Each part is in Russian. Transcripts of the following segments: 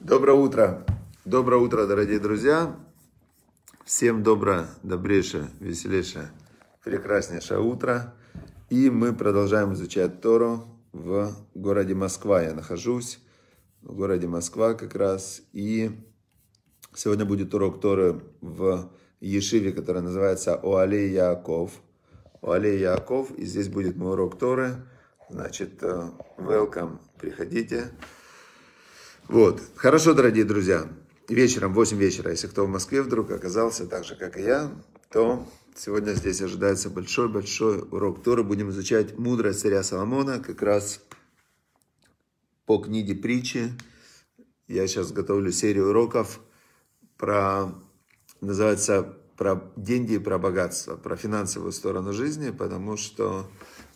Доброе утро. Доброе утро, дорогие друзья. Всем доброе, добрейшее, веселейшее, прекраснейшее утро. И мы продолжаем изучать Тору в городе Москва. Я нахожусь в городе Москва как раз. И сегодня будет урок Торы в Ешиве, который называется Оалей Яков. Оалей Яков. И здесь будет мой урок Торы. Значит, э, welcome, приходите. Приходите. Вот. Хорошо, дорогие друзья. Вечером, 8 вечера, если кто в Москве вдруг оказался так же, как и я, то сегодня здесь ожидается большой-большой урок Торы. Будем изучать мудрость царя Соломона, как раз по книге притчи. Я сейчас готовлю серию уроков про, называется, про деньги и про богатство, про финансовую сторону жизни, потому что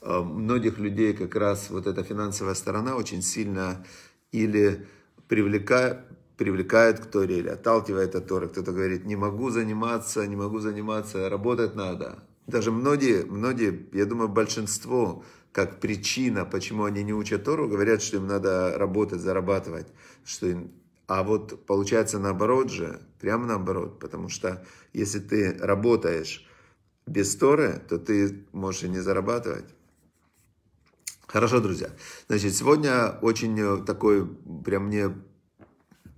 э, многих людей как раз вот эта финансовая сторона очень сильно или привлекая, привлекает к Торе или отталкивает от Торы. Кто-то говорит, не могу заниматься, не могу заниматься, работать надо. Даже многие, многие, я думаю, большинство, как причина, почему они не учат Тору, говорят, что им надо работать, зарабатывать. Что им... А вот получается наоборот же, прямо наоборот, потому что если ты работаешь без Торы, то ты можешь и не зарабатывать. Хорошо, друзья. Значит, сегодня очень э, такой, прям мне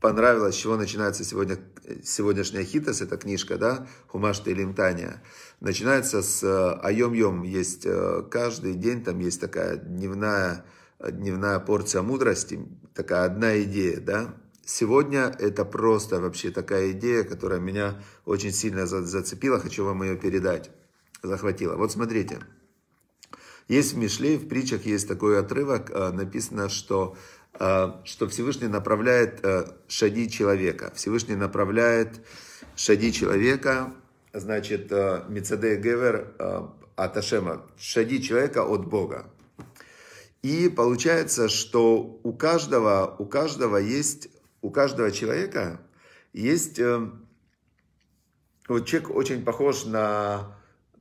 понравилось, с чего начинается сегодня, сегодняшняя хитос, эта книжка, да, Хумаш Телимтания. Начинается с э, Айом-Йом, есть э, каждый день, там есть такая дневная, дневная порция мудрости, такая одна идея, да. Сегодня это просто вообще такая идея, которая меня очень сильно зацепила, хочу вам ее передать, захватила. Вот смотрите. Есть в Мишле, в притчах есть такой отрывок, э, написано, что, э, что Всевышний направляет э, шаги человека. Всевышний направляет шаги человека, значит, Мецадей Гевер от Ашема, шаги человека от Бога. И получается, что у каждого, у каждого есть, у каждого человека есть, вот человек очень похож на,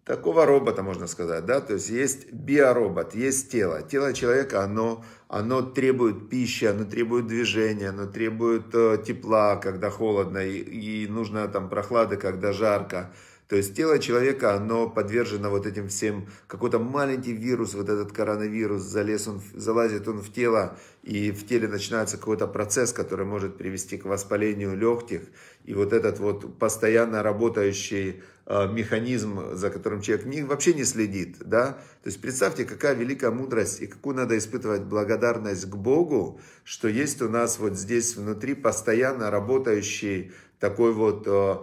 такого робота, можно сказать, да, то есть есть биоробот, есть тело. Тело человека, оно, оно требует пищи, оно требует движения, оно требует э, тепла, когда холодно, и, и нужно там прохлады, когда жарко. То есть тело человека, оно подвержено вот этим всем, какой-то маленький вирус, вот этот коронавирус, залез он, залазит он в тело, и в теле начинается какой-то процесс, который может привести к воспалению легких. И вот этот вот постоянно работающий э, механизм, за которым человек не, вообще не следит, да, то есть представьте, какая великая мудрость и какую надо испытывать благодарность к Богу, что есть у нас вот здесь внутри постоянно работающий такой вот э,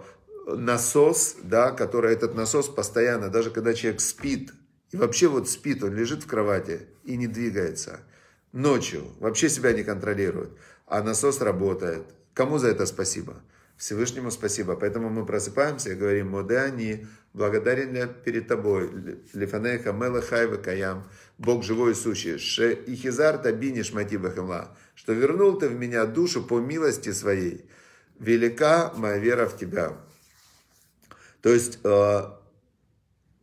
насос, да, который этот насос постоянно, даже когда человек спит, и вообще вот спит, он лежит в кровати и не двигается ночью, вообще себя не контролирует, а насос работает. Кому за это спасибо? Всевышнему спасибо. Поэтому мы просыпаемся и говорим, Модеани, благодарен я перед тобой, Лифанеха Мелахайва Каям, Бог живой и сущий, Ше Ихизар Табиниш Матибахимла, что вернул ты в меня душу по милости своей. Велика моя вера в тебя. То есть э,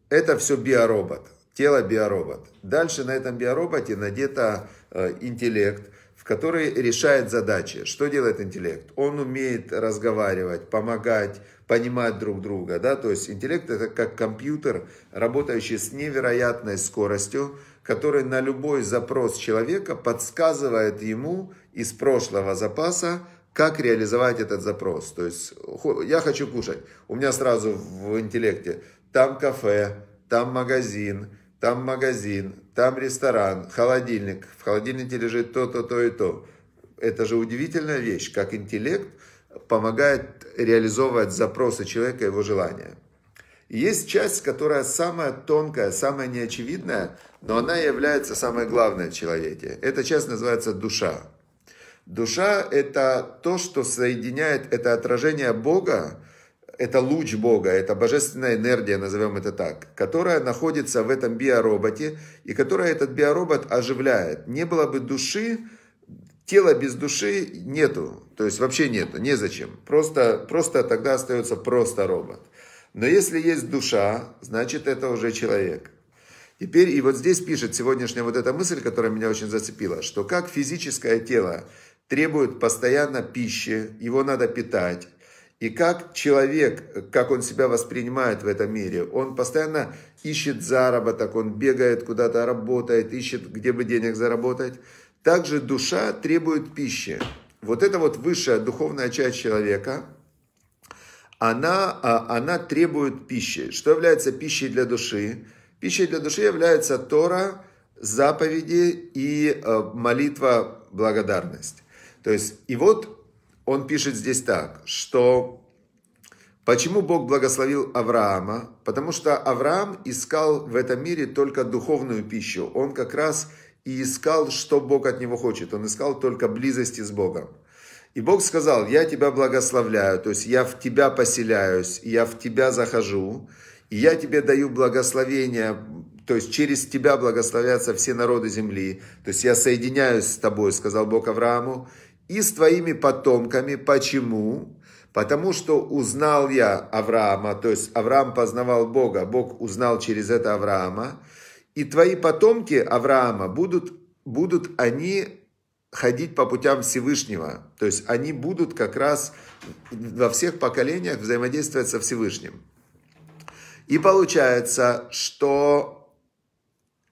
это все биоробот, тело биоробот. Дальше на этом биороботе надето э, интеллект, в который решает задачи. Что делает интеллект? Он умеет разговаривать, помогать, понимать друг друга. Да? То есть интеллект это как компьютер, работающий с невероятной скоростью, который на любой запрос человека подсказывает ему из прошлого запаса как реализовать этот запрос. То есть я хочу кушать, у меня сразу в интеллекте там кафе, там магазин, там магазин, там ресторан, холодильник, в холодильнике лежит то, то, то и то. Это же удивительная вещь, как интеллект помогает реализовывать запросы человека, и его желания. есть часть, которая самая тонкая, самая неочевидная, но она является самой главной в человеке. Эта часть называется душа. Душа – это то, что соединяет, это отражение Бога, это луч Бога, это божественная энергия, назовем это так, которая находится в этом биороботе и которая этот биоробот оживляет. Не было бы души, тела без души нету, то есть вообще нету, незачем. Просто, просто тогда остается просто робот. Но если есть душа, значит это уже человек. Теперь и вот здесь пишет сегодняшняя вот эта мысль, которая меня очень зацепила, что как физическое тело требует постоянно пищи, его надо питать. И как человек, как он себя воспринимает в этом мире, он постоянно ищет заработок, он бегает куда-то, работает, ищет, где бы денег заработать. Также душа требует пищи. Вот эта вот высшая духовная часть человека, она, а, она требует пищи. Что является пищей для души? Пищей для души является Тора, заповеди и э, молитва благодарность. То есть, и вот он пишет здесь так, что почему Бог благословил Авраама? Потому что Авраам искал в этом мире только духовную пищу. Он как раз и искал, что Бог от него хочет. Он искал только близости с Богом. И Бог сказал, я тебя благословляю, то есть я в тебя поселяюсь, я в тебя захожу, и я тебе даю благословение то есть через тебя благословятся все народы земли. То есть я соединяюсь с тобой, сказал Бог Аврааму, и с твоими потомками. Почему? Потому что узнал я Авраама, то есть Авраам познавал Бога, Бог узнал через это Авраама, и твои потомки Авраама будут, будут они ходить по путям Всевышнего. То есть они будут как раз во всех поколениях взаимодействовать со Всевышним. И получается, что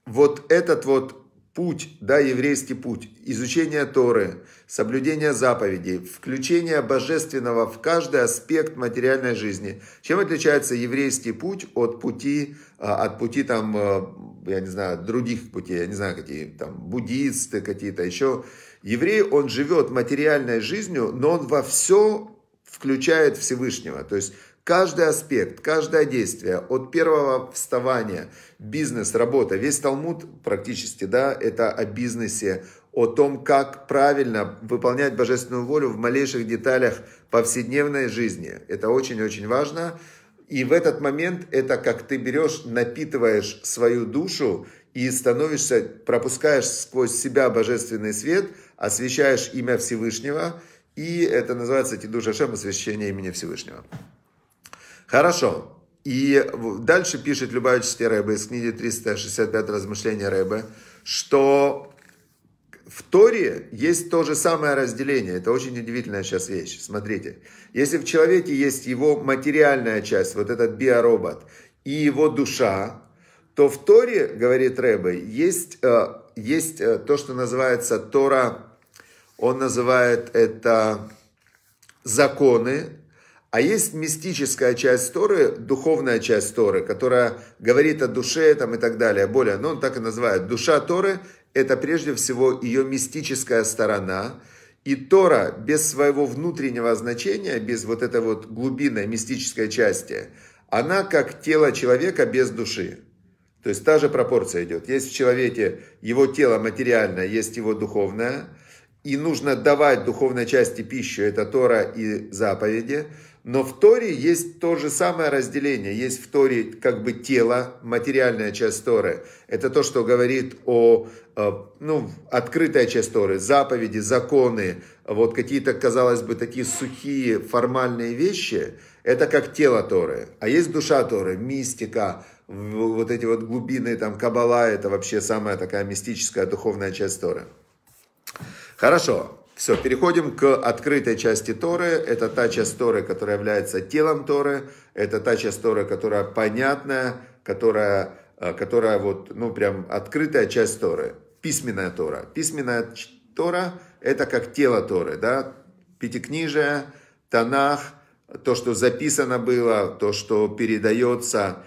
вот этот вот путь, да, еврейский путь, изучение Торы, соблюдение заповедей, включение божественного в каждый аспект материальной жизни. Чем отличается еврейский путь от пути, а, от пути там, а, я не знаю, других путей, я не знаю, какие там буддисты какие-то еще. Еврей, он живет материальной жизнью, но он во все включает Всевышнего. То есть Каждый аспект, каждое действие, от первого вставания, бизнес, работа, весь Талмуд практически, да, это о бизнесе, о том, как правильно выполнять божественную волю в малейших деталях повседневной жизни. Это очень-очень важно. И в этот момент это как ты берешь, напитываешь свою душу и становишься, пропускаешь сквозь себя божественный свет, освещаешь имя Всевышнего, и это называется Тидуша Шем, освящение имени Всевышнего. Хорошо. И дальше пишет любая чистая Рэбе из книги 365 размышления Рэбе, что в Торе есть то же самое разделение. Это очень удивительная сейчас вещь. Смотрите. Если в человеке есть его материальная часть, вот этот биоробот, и его душа, то в Торе, говорит Рэбе, есть, э, есть э, то, что называется Тора, он называет это законы, а есть мистическая часть Торы, духовная часть Торы, которая говорит о душе там, и так далее, более, но ну, он так и называет. Душа Торы – это прежде всего ее мистическая сторона, и Тора без своего внутреннего значения, без вот этой вот глубинной мистической части, она как тело человека без души. То есть та же пропорция идет. Есть в человеке его тело материальное, есть его духовное. И нужно давать духовной части пищу, это Тора и заповеди. Но в Торе есть то же самое разделение. Есть в Торе как бы тело, материальная часть Торы. Это то, что говорит о, э, ну, открытая часть Торы, заповеди, законы, вот какие-то, казалось бы, такие сухие формальные вещи. Это как тело Торы. А есть душа Торы, мистика, вот эти вот глубины, там, Кабала, это вообще самая такая мистическая духовная часть Торы. Хорошо, все, переходим к открытой части Торы. Это та часть Торы, которая является телом Торы. Это та часть Торы, которая понятная, которая, э, которая вот, ну, прям открытая часть Торы. Письменная Тора. Письменная Тора – это как тело Торы, да? Пятикнижие, Танах, то, что записано было, то, что передается,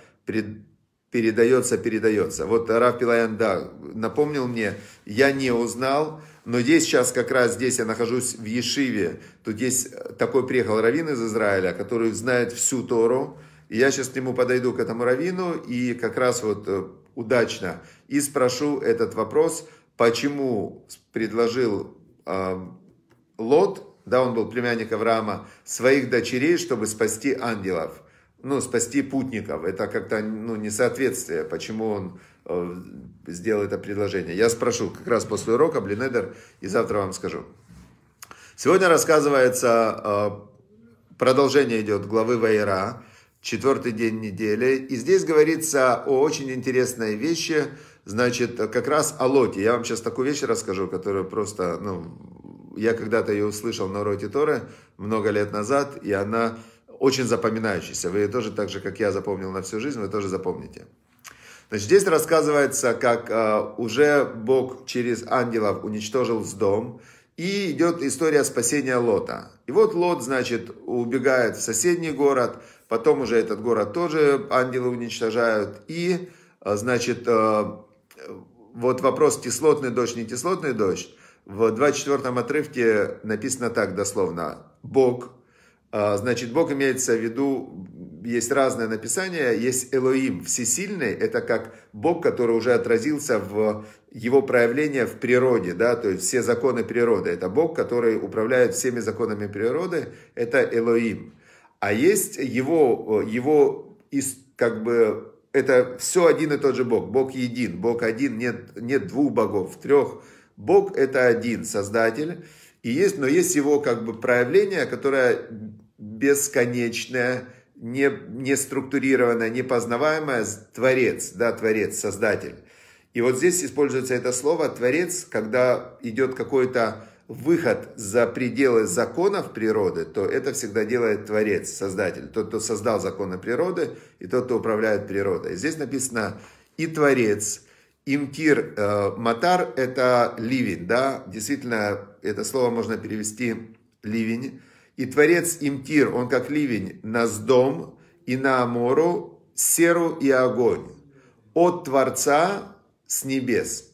передается, передается. Вот Раф Пилаян, да, напомнил мне, я не узнал, но здесь сейчас, как раз здесь я нахожусь в Ешиве. Тут есть э, такой приехал раввин из Израиля, который знает всю Тору. И я сейчас к нему подойду, к этому раввину, и как раз вот э, удачно и спрошу этот вопрос, почему предложил э, Лот, да, он был племянник Авраама, своих дочерей, чтобы спасти ангелов ну, спасти путников. Это как-то ну, несоответствие, почему он э, сделал это предложение. Я спрошу как раз после урока Блинедер и завтра вам скажу. Сегодня рассказывается, э, продолжение идет главы Вайра, четвертый день недели. И здесь говорится о очень интересной вещи, значит, как раз о Лоте. Я вам сейчас такую вещь расскажу, которая просто, ну, я когда-то ее услышал на уроке Торы много лет назад, и она очень запоминающийся. Вы тоже так же, как я запомнил на всю жизнь, вы тоже запомните. Значит, здесь рассказывается, как э, уже Бог через ангелов уничтожил с дом, и идет история спасения Лота. И вот Лот, значит, убегает в соседний город, потом уже этот город тоже ангелы уничтожают, и, э, значит, э, вот вопрос кислотный дождь, не кислотный дождь, в 24 отрывке написано так дословно. Бог а, значит, Бог имеется в виду, есть разное написание, есть Элоим, всесильный, это как Бог, который уже отразился в его проявление в природе, да, то есть все законы природы. Это Бог, который управляет всеми законами природы, это Элоим. А есть его, его из, как бы, это все один и тот же Бог. Бог един, Бог один, нет, нет двух богов, трех. Бог это один, Создатель. И есть, но есть его как бы проявление, которое бесконечное, не, не структурированное, непознаваемое, творец, да, творец, создатель. И вот здесь используется это слово «творец», когда идет какой-то выход за пределы законов природы, то это всегда делает Творец, Создатель. Тот, кто создал законы природы, и тот, кто управляет природой. Здесь написано «и Творец», имтир э, «матар» — это «ливень», да, действительно это слово можно перевести ливень. И Творец имтир, он как ливень, на сдом и на амору, серу и огонь. От Творца с небес.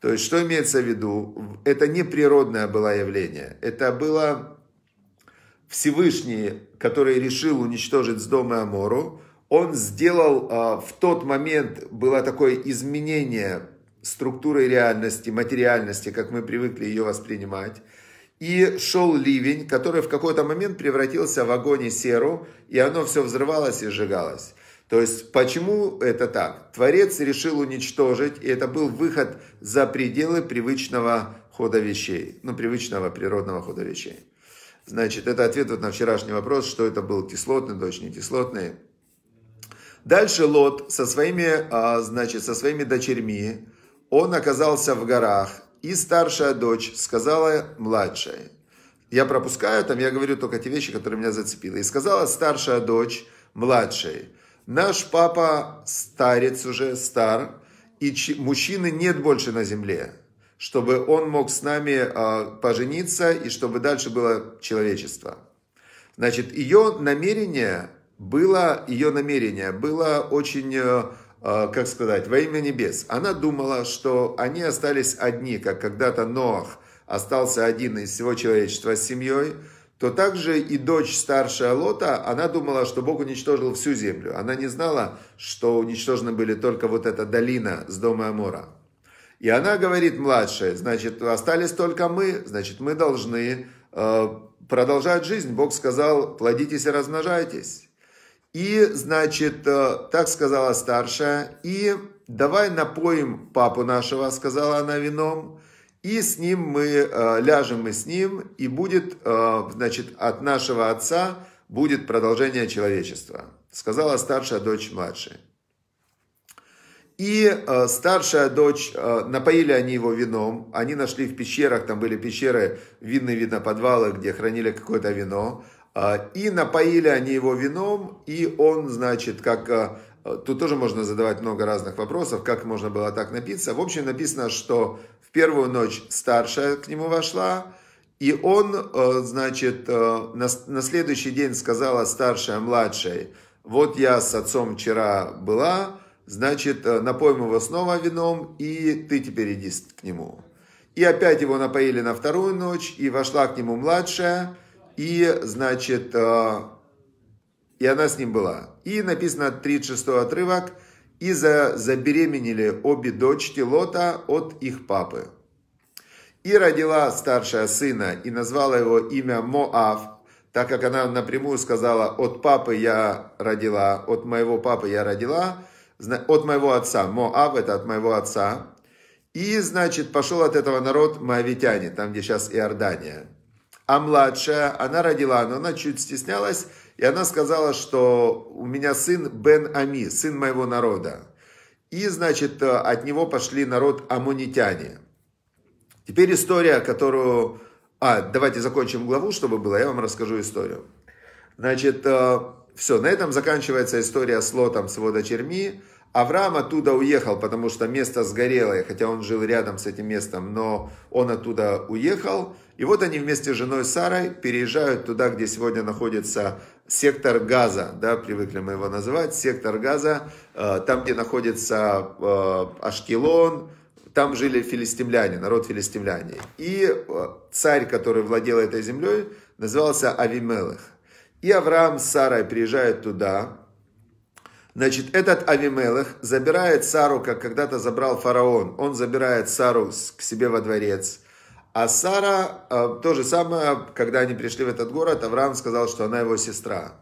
То есть, что имеется в виду? Это не природное было явление. Это было Всевышний, который решил уничтожить Сдом и Амору. Он сделал а, в тот момент, было такое изменение структурой реальности, материальности, как мы привыкли ее воспринимать. И шел ливень, который в какой-то момент превратился в огонь и серу, и оно все взрывалось и сжигалось. То есть, почему это так? Творец решил уничтожить, и это был выход за пределы привычного хода вещей, ну, привычного природного хода вещей. Значит, это ответ вот на вчерашний вопрос, что это был кислотный дождь, не кислотный. Дальше Лот со своими, а, значит, со своими дочерьми, он оказался в горах, и старшая дочь сказала младшей. Я пропускаю, там я говорю только те вещи, которые меня зацепили. И сказала старшая дочь младшей, наш папа старец уже, стар, и мужчины нет больше на земле, чтобы он мог с нами э, пожениться и чтобы дальше было человечество. Значит, ее намерение было, ее намерение было очень э, Э, как сказать, во имя небес. Она думала, что они остались одни, как когда-то Ноах остался один из всего человечества с семьей, то также и дочь старшая Лота, она думала, что Бог уничтожил всю землю. Она не знала, что уничтожены были только вот эта долина с дома Амора. И она говорит младшая, значит, остались только мы, значит, мы должны э, продолжать жизнь. Бог сказал, плодитесь и размножайтесь. И, значит, э, так сказала старшая, и давай напоим папу нашего, сказала она вином, и с ним мы, э, ляжем мы с ним, и будет, э, значит, от нашего отца будет продолжение человечества, сказала старшая дочь младшей. И э, старшая дочь, э, напоили они его вином, они нашли в пещерах, там были пещеры, винные видно подвалы, где хранили какое-то вино. А, и напоили они его вином, и он, значит, как... А, тут тоже можно задавать много разных вопросов, как можно было так напиться. В общем, написано, что в первую ночь старшая к нему вошла, и он, а, значит, на, следующий день сказала старшая младшей, вот я с отцом вчера была, значит, напоим его снова вином, и ты теперь иди к нему. И опять его напоили на вторую ночь, и вошла к нему младшая, и, значит, э, и она с ним была. И написано 36 отрывок. И за, забеременели обе дочки Лота от их папы. И родила старшая сына, и назвала его имя Моав, так как она напрямую сказала, от папы я родила, от моего папы я родила, от моего отца, Моав это от моего отца. И, значит, пошел от этого народ Моавитяне, там, где сейчас Иордания. А младшая, она родила, но она чуть стеснялась, и она сказала, что у меня сын Бен Ами, сын моего народа. И, значит, э, от него пошли народ амунитяне. Теперь история, которую... А, давайте закончим главу, чтобы было, я вам расскажу историю. Значит, э, все, на этом заканчивается история с Лотом, с его дочерьми. Авраам оттуда уехал, потому что место сгорело, хотя он жил рядом с этим местом, но он оттуда уехал. И вот они вместе с женой Сарой переезжают туда, где сегодня находится сектор газа, да, привыкли мы его называть, сектор газа, э, там, где находится э, Ашкелон, там жили филистимляне, народ филистимляне. И э, царь, который владел этой землей, назывался Авимелых. И Авраам с Сарой приезжают туда, Значит, этот Авимелах забирает Сару, как когда-то забрал фараон. Он забирает Сару к себе во дворец. А Сара, э, то же самое, когда они пришли в этот город, Авраам сказал, что она его сестра.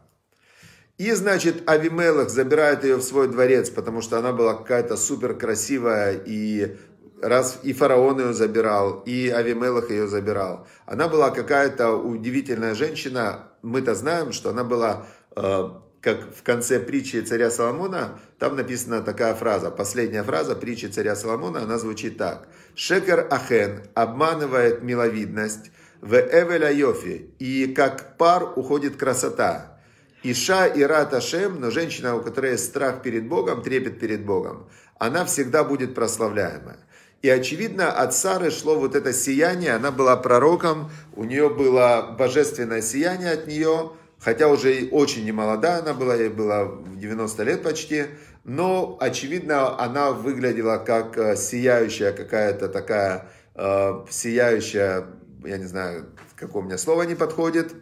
И, значит, Авимелах забирает ее в свой дворец, потому что она была какая-то супер красивая, и раз и фараон ее забирал, и Авимелах ее забирал. Она была какая-то удивительная женщина. Мы-то знаем, что она была э, как в конце притчи царя Соломона, там написана такая фраза, последняя фраза притчи царя Соломона, она звучит так. «Шекер Ахен обманывает миловидность, в Эвеля Йофи, и как пар уходит красота». Иша и Раташем, но женщина, у которой есть страх перед Богом, трепет перед Богом, она всегда будет прославляемая. И очевидно, от Сары шло вот это сияние, она была пророком, у нее было божественное сияние от нее – хотя уже и очень немолода она была, ей было в 90 лет почти, но, очевидно, она выглядела как э, сияющая какая-то такая, э, сияющая, я не знаю, какое у меня слово не подходит.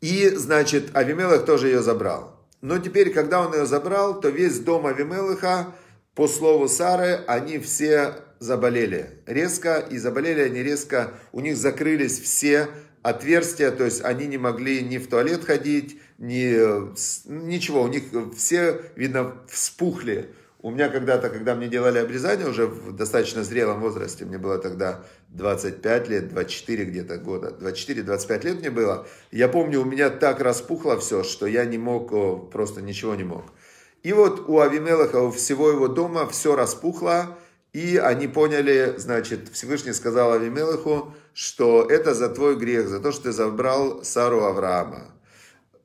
И, значит, Авимелах тоже ее забрал. Но теперь, когда он ее забрал, то весь дом Авимелаха, по слову Сары, они все заболели резко, и заболели они резко, у них закрылись все отверстия, то есть они не могли ни в туалет ходить, ни, ничего, у них все, видно, вспухли. У меня когда-то, когда мне делали обрезание уже в достаточно зрелом возрасте, мне было тогда 25 лет, 24 где-то года, 24-25 лет мне было, я помню, у меня так распухло все, что я не мог, просто ничего не мог. И вот у Авимелаха, у всего его дома все распухло, и они поняли, значит, Всевышний сказал Авимелаху, что это за твой грех, за то, что ты забрал Сару Авраама.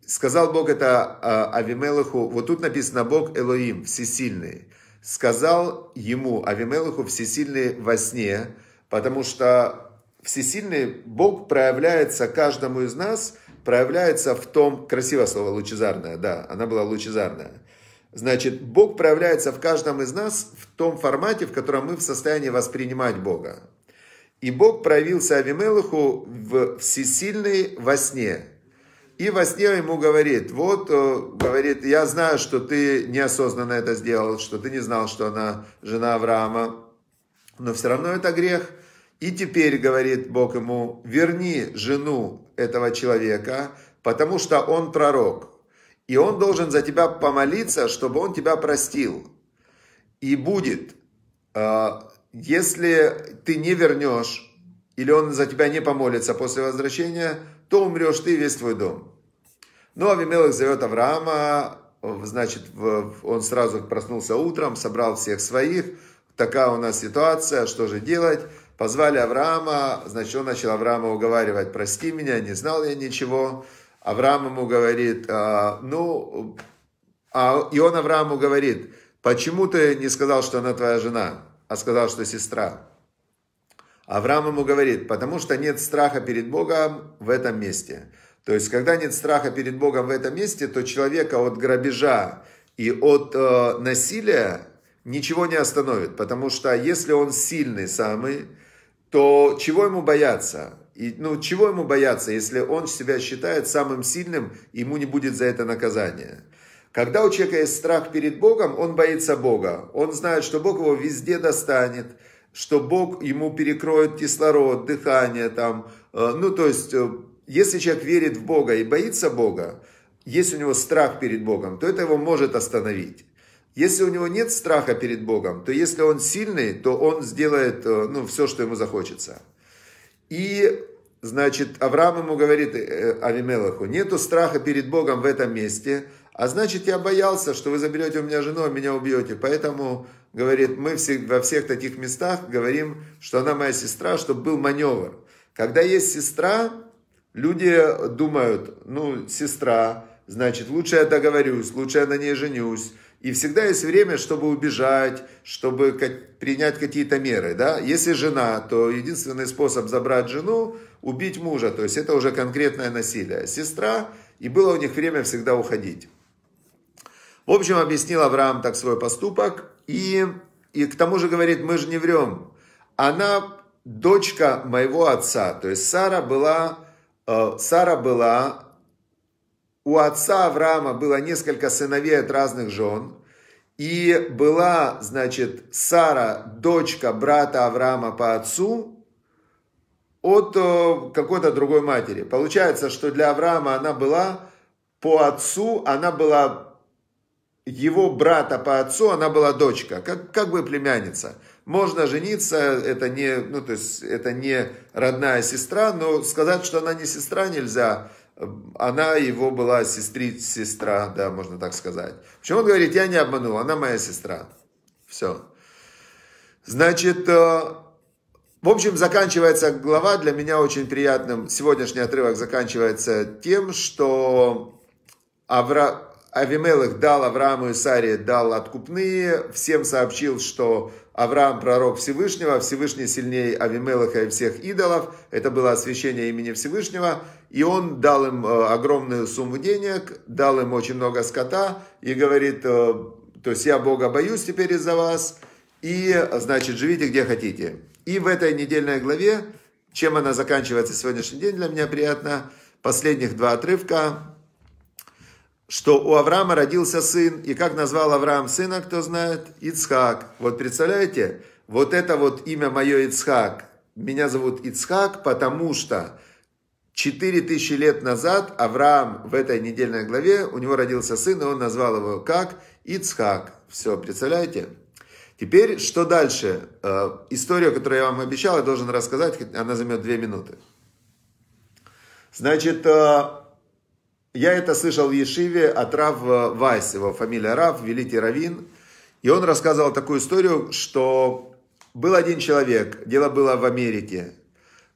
Сказал Бог это а, Авимелаху, вот тут написано Бог Элоим, всесильный. Сказал ему, Авимелаху, всесильный во сне, потому что всесильный Бог проявляется каждому из нас, проявляется в том, красивое слово, лучезарное, да, она была лучезарная, Значит, Бог проявляется в каждом из нас в том формате, в котором мы в состоянии воспринимать Бога. И Бог проявился Авимелуху в всесильной во сне. И во сне ему говорит, вот, э, говорит, я знаю, что ты неосознанно это сделал, что ты не знал, что она жена Авраама, но все равно это грех. И теперь, говорит Бог ему, верни жену этого человека, потому что он пророк. И он должен за тебя помолиться, чтобы он тебя простил. И будет, а, если ты не вернешь, или он за тебя не помолится после возвращения, то умрешь ты и весь твой дом. Но ну, Авимелых зовет Авраама, значит, он сразу проснулся утром, собрал всех своих, такая у нас ситуация, что же делать? Позвали Авраама, значит, он начал Авраама уговаривать, прости меня, не знал я ничего. Авраам ему говорит, «А, ну, а, и он Аврааму говорит, почему ты не сказал, что она твоя жена, а сказал, что сестра? Авраам ему говорит, потому что нет страха перед Богом в этом месте. То есть, когда нет страха перед Богом в этом месте, то человека от грабежа и от э, насилия ничего не остановит. Потому что если он сильный самый, то чего ему бояться? И, ну, чего ему бояться, если он себя считает самым сильным, ему не будет за это наказание. Когда у человека есть страх перед Богом, он боится Бога. Он знает, что Бог его везде достанет, что Бог ему перекроет кислород, дыхание там. Э, ну, то есть, э, если человек верит в Бога и боится Бога, если у него страх перед Богом, то это его может остановить. Если у него нет страха перед Богом, то если он сильный, то он сделает э, ну, все, что ему захочется. И, значит, Авраам ему говорит, э, Авимелаху, нету страха перед Богом в этом месте, а значит, я боялся, что вы заберете у меня жену, а меня убьете. Поэтому, говорит, мы во всех таких местах говорим, что она моя сестра, чтобы был маневр. Когда есть сестра, люди думают, ну, сестра, значит, лучше я договорюсь, лучше я на ней женюсь, и всегда есть время, чтобы убежать, чтобы принять какие-то меры. Да? Если жена, то единственный способ забрать жену – убить мужа. То есть это уже конкретное насилие. Сестра, и было у них время всегда уходить. В общем, объяснил Авраам так свой поступок. И, и к тому же говорит, мы же не врем. Она дочка моего отца. То есть Сара была, э, Сара была у отца Авраама было несколько сыновей от разных жен, и была, значит, Сара, дочка брата Авраама по отцу, от э, какой-то другой матери. Получается, что для Авраама она была по отцу, она была его брата по отцу, она была дочка, как, как бы племянница. Можно жениться, это не, ну, то есть, это не родная сестра, но сказать, что она не сестра нельзя, она его была сестрица, сестра, да, можно так сказать. Почему он говорит, я не обманул, она моя сестра. Все. Значит, э, в общем, заканчивается глава для меня очень приятным. Сегодняшний отрывок заканчивается тем, что Авра... Авимелых дал Аврааму и Саре, дал откупные, всем сообщил, что Авраам пророк Всевышнего, Всевышний сильнее Авимелаха и всех идолов. Это было освящение имени Всевышнего. И он дал им э, огромную сумму денег, дал им очень много скота и говорит, э, то есть я Бога боюсь теперь из-за вас, и, значит, живите где хотите. И в этой недельной главе, чем она заканчивается сегодняшний день, для меня приятно, последних два отрывка, что у Авраама родился сын, и как назвал Авраам сына, кто знает, Ицхак. Вот представляете, вот это вот имя мое Ицхак. Меня зовут Ицхак, потому что Четыре тысячи лет назад Авраам в этой недельной главе, у него родился сын, и он назвал его как Ицхак. Все, представляете? Теперь, что дальше? Э, история, которую я вам обещал, я должен рассказать, она займет две минуты. Значит, э, я это слышал в Ешиве от Рав Вайс, его фамилия Рав, великий Равин. И он рассказывал такую историю, что был один человек, дело было в Америке,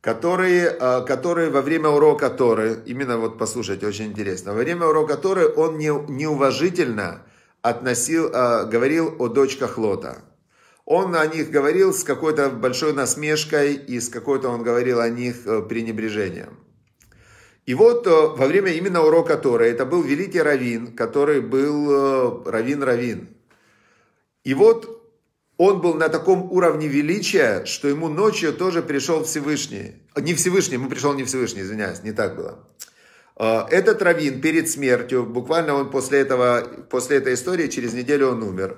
которые, э, которые во время урока Торы, именно вот послушайте, очень интересно, во время урока Торы он не, неуважительно относил, э, говорил о дочках Лота. Он о них говорил с какой-то большой насмешкой и с какой-то он говорил о них э, пренебрежением. И вот во время именно урока Торы, это был великий Равин, который был Равин Равин. И вот он был на таком уровне величия, что ему ночью тоже пришел Всевышний. Не Всевышний, ему пришел не Всевышний, извиняюсь, не так было. А, этот раввин перед смертью, буквально он после, этого, после этой истории, через неделю он умер.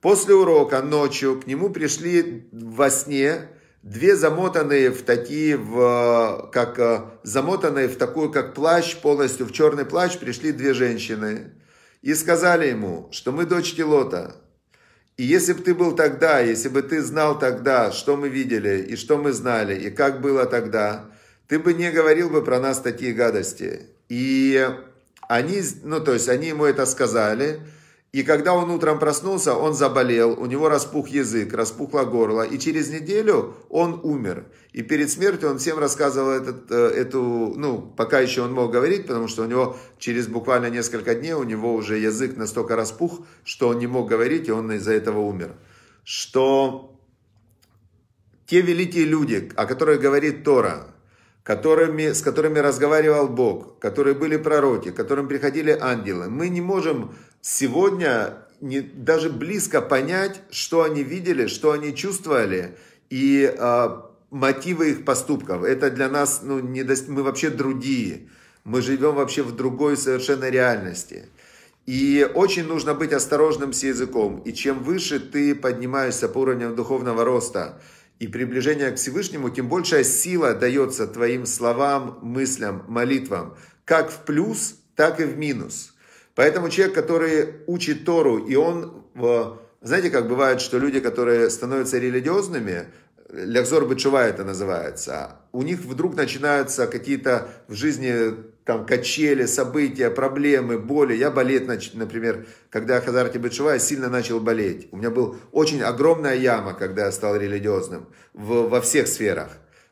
После урока ночью к нему пришли во сне две замотанные в такие, в, как, а, замотанные в такую, как плащ, полностью в черный плащ пришли две женщины и сказали ему, что мы дочь Лота, и если бы ты был тогда, если бы ты знал тогда, что мы видели и что мы знали, и как было тогда, ты бы не говорил бы про нас такие гадости. И они, ну то есть они ему это сказали, и когда он утром проснулся, он заболел, у него распух язык, распухло горло, и через неделю он умер. И перед смертью он всем рассказывал этот, э, эту, ну, пока еще он мог говорить, потому что у него через буквально несколько дней у него уже язык настолько распух, что он не мог говорить, и он из-за этого умер. Что те великие люди, о которых говорит Тора, которыми, с которыми разговаривал Бог, которые были пророки, к которым приходили ангелы. Мы не можем сегодня не, даже близко понять, что они видели, что они чувствовали и э, мотивы их поступков. Это для нас, ну, не до... мы вообще другие. Мы живем вообще в другой совершенно реальности. И очень нужно быть осторожным с языком. И чем выше ты поднимаешься по уровням духовного роста, и приближение к Всевышнему, тем большая сила дается твоим словам, мыслям, молитвам, как в плюс, так и в минус. Поэтому человек, который учит Тору, и он, э, знаете, как бывает, что люди, которые становятся религиозными, лякзор бычува это называется, у них вдруг начинаются какие-то в жизни там качели, события, проблемы, боли. Я болеть, например, когда Хазарти Бетшева, я сильно начал болеть. У меня была очень огромная яма, когда я стал религиозным, в, во всех сферах,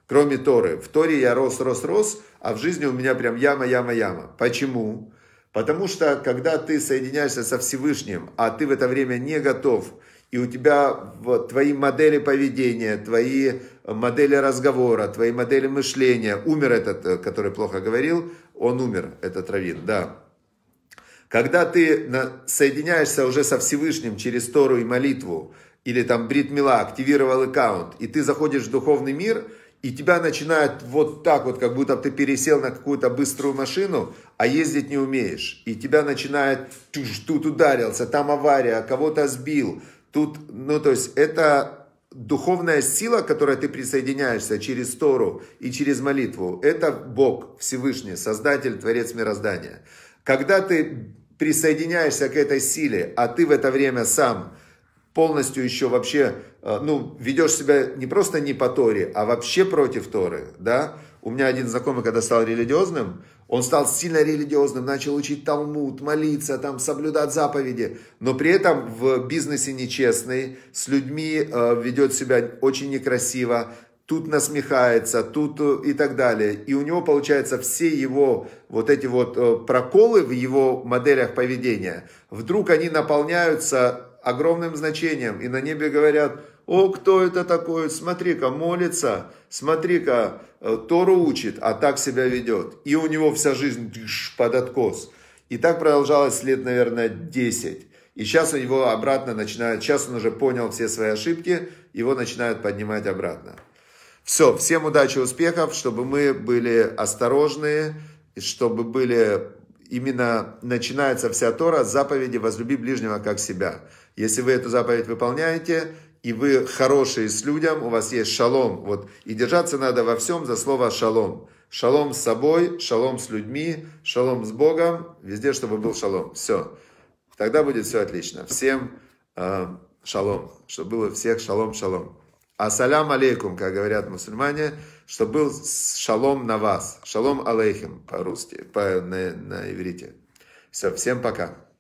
кроме Торы. В Торе я рос, рос, рос, а в жизни у меня прям яма, яма, яма. Почему? Потому что, когда ты соединяешься со Всевышним, а ты в это время не готов, и у тебя вот, твои модели поведения, твои модели разговора, твои модели мышления, умер этот, э, который плохо говорил, он умер, этот раввин, да. Когда ты соединяешься уже со Всевышним через Тору и молитву, или там Брит активировал аккаунт, и ты заходишь в духовный мир, и тебя начинают вот так вот, как будто ты пересел на какую-то быструю машину, а ездить не умеешь. И тебя начинает, тут ударился, там авария, кого-то сбил. Тут, ну то есть это духовная сила, к которой ты присоединяешься через Тору и через молитву, это Бог Всевышний, Создатель, Творец мироздания. Когда ты присоединяешься к этой силе, а ты в это время сам полностью еще вообще, э, ну, ведешь себя не просто не по Торе, а вообще против Торы, да, у меня один знакомый, когда стал религиозным, он стал сильно религиозным, начал учить Талмуд, молиться, там, соблюдать заповеди, но при этом в бизнесе нечестный, с людьми э, ведет себя очень некрасиво, тут насмехается, тут э, и так далее. И у него, получается, все его вот эти вот э, проколы в его моделях поведения, вдруг они наполняются огромным значением, и на небе говорят – о, кто это такой? Смотри-ка, молится, смотри-ка, э, Тору учит, а так себя ведет. И у него вся жизнь под откос. И так продолжалось лет, наверное, 10. И сейчас у него обратно начинают, сейчас он уже понял все свои ошибки, его начинают поднимать обратно. Все, всем удачи, успехов, чтобы мы были осторожные, чтобы были именно начинается вся Тора с заповеди «возлюби ближнего как себя». Если вы эту заповедь выполняете, и вы хорошие с людям, у вас есть шалом. Вот, и держаться надо во всем за слово шалом. Шалом с собой, шалом с людьми, шалом с Богом, везде, чтобы был шалом. Все. Тогда будет все отлично. Всем э, шалом. Чтобы было всех шалом, шалом. Ассалям алейкум, как говорят мусульмане, чтобы был шалом на вас. Шалом алейхим по-русски, по, на, на иврите. Все, всем пока.